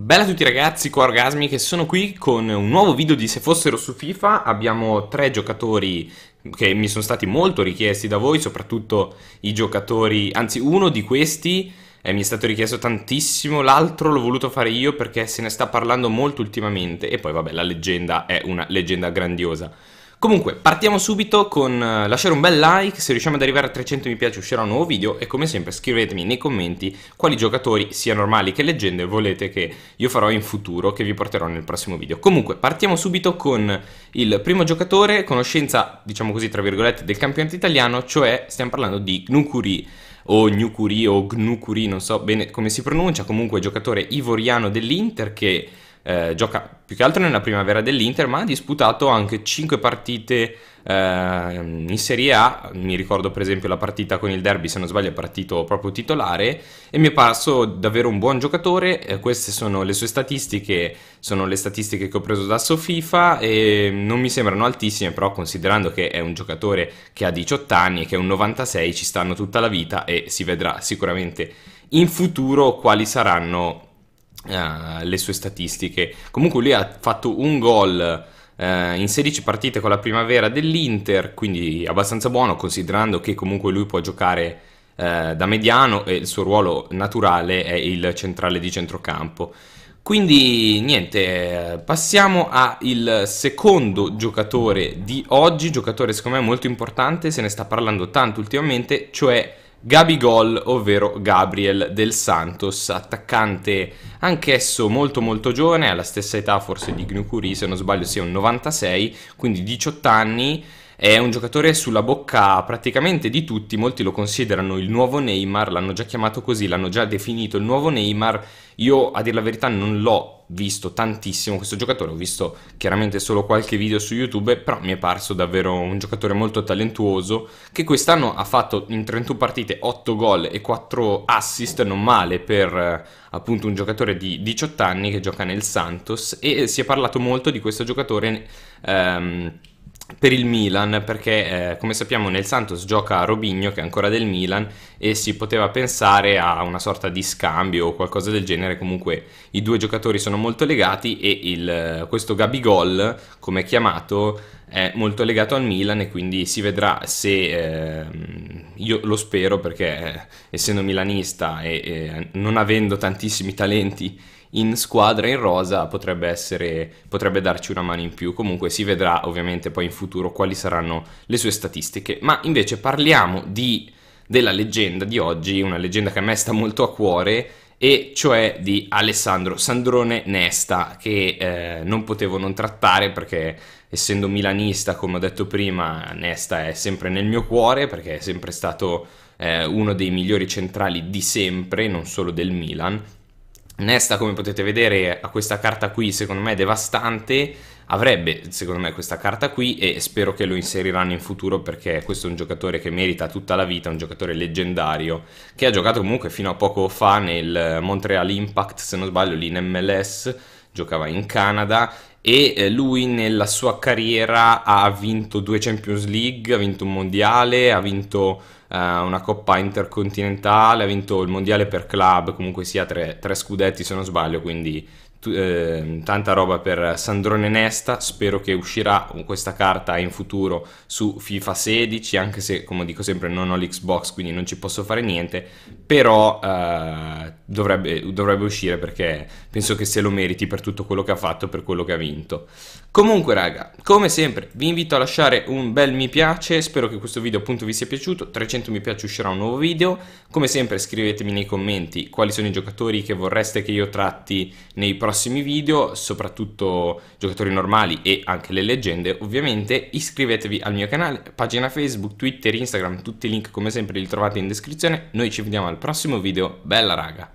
Bella a tutti ragazzi, qua Orgasmi che sono qui con un nuovo video di Se fossero su FIFA Abbiamo tre giocatori che mi sono stati molto richiesti da voi Soprattutto i giocatori, anzi uno di questi eh, mi è stato richiesto tantissimo L'altro l'ho voluto fare io perché se ne sta parlando molto ultimamente E poi vabbè la leggenda è una leggenda grandiosa Comunque, partiamo subito con eh, lasciare un bel like, se riusciamo ad arrivare a 300 mi piace uscirà un nuovo video e come sempre scrivetemi nei commenti quali giocatori, sia normali che leggende, volete che io farò in futuro, che vi porterò nel prossimo video. Comunque, partiamo subito con il primo giocatore, conoscenza, diciamo così, tra virgolette, del campionato italiano, cioè stiamo parlando di Gnucuri o Gnucuri o Gnucuri, non so bene come si pronuncia, comunque giocatore ivoriano dell'Inter che eh, gioca più che altro nella primavera dell'Inter, ma ha disputato anche 5 partite eh, in Serie A. Mi ricordo per esempio la partita con il Derby, se non sbaglio, è partito proprio titolare e mi è parso davvero un buon giocatore. Eh, queste sono le sue statistiche, sono le statistiche che ho preso da Sofifa e non mi sembrano altissime, però considerando che è un giocatore che ha 18 anni e che è un 96 ci stanno tutta la vita e si vedrà sicuramente in futuro quali saranno eh, le sue statistiche. Comunque lui ha fatto un gol uh, in 16 partite con la primavera dell'Inter, quindi abbastanza buono considerando che comunque lui può giocare uh, da mediano e il suo ruolo naturale è il centrale di centrocampo. Quindi niente, passiamo al secondo giocatore di oggi, giocatore secondo me molto importante, se ne sta parlando tanto ultimamente, cioè Gabigol, ovvero Gabriel del Santos, attaccante anch'esso molto molto giovane, alla stessa età forse di Gnucuri, se non sbaglio sia un 96, quindi 18 anni, è un giocatore sulla bocca praticamente di tutti, molti lo considerano il nuovo Neymar, l'hanno già chiamato così, l'hanno già definito il nuovo Neymar. Io a dire la verità non l'ho visto tantissimo questo giocatore, ho visto chiaramente solo qualche video su YouTube, però mi è parso davvero un giocatore molto talentuoso che quest'anno ha fatto in 31 partite 8 gol e 4 assist, non male per eh, appunto un giocatore di 18 anni che gioca nel Santos e si è parlato molto di questo giocatore ehm, per il Milan perché eh, come sappiamo nel Santos gioca Robigno che è ancora del Milan e si poteva pensare a una sorta di scambio o qualcosa del genere comunque i due giocatori sono molto legati e il, eh, questo Gabigol come è chiamato è molto legato al Milan e quindi si vedrà se eh, io lo spero perché eh, essendo milanista e, e, eh, non avendo tantissimi talenti in squadra in rosa potrebbe, essere, potrebbe darci una mano in più. Comunque si vedrà ovviamente poi in futuro quali saranno le sue statistiche. Ma invece parliamo di, della leggenda di oggi, una leggenda che a me sta molto a cuore e cioè di Alessandro Sandrone Nesta che eh, non potevo non trattare perché essendo milanista, come ho detto prima, Nesta è sempre nel mio cuore perché è sempre stato eh, uno dei migliori centrali di sempre, non solo del Milan. Nesta, come potete vedere, ha questa carta qui, secondo me, devastante avrebbe secondo me questa carta qui e spero che lo inseriranno in futuro perché questo è un giocatore che merita tutta la vita, un giocatore leggendario che ha giocato comunque fino a poco fa nel Montreal Impact, se non sbaglio, lì in MLS, giocava in Canada e eh, lui nella sua carriera ha vinto due Champions League, ha vinto un mondiale, ha vinto eh, una coppa intercontinentale, ha vinto il mondiale per club, comunque sia tre, tre scudetti se non sbaglio, quindi eh, tanta roba per Sandrone Nesta, spero che uscirà questa carta in futuro su FIFA 16, anche se come dico sempre non ho l'Xbox quindi non ci posso fare niente, però eh, dovrebbe, dovrebbe uscire perché penso che se lo meriti per tutto quello che ha fatto, per quello che ha vinto. Comunque raga, come sempre vi invito a lasciare un bel mi piace, spero che questo video appunto vi sia piaciuto, 300 mi piace uscirà un nuovo video, come sempre scrivetemi nei commenti quali sono i giocatori che vorreste che io tratti nei prossimi prossimi video, soprattutto giocatori normali e anche le leggende, ovviamente iscrivetevi al mio canale, pagina Facebook, Twitter, Instagram, tutti i link come sempre li trovate in descrizione, noi ci vediamo al prossimo video, bella raga!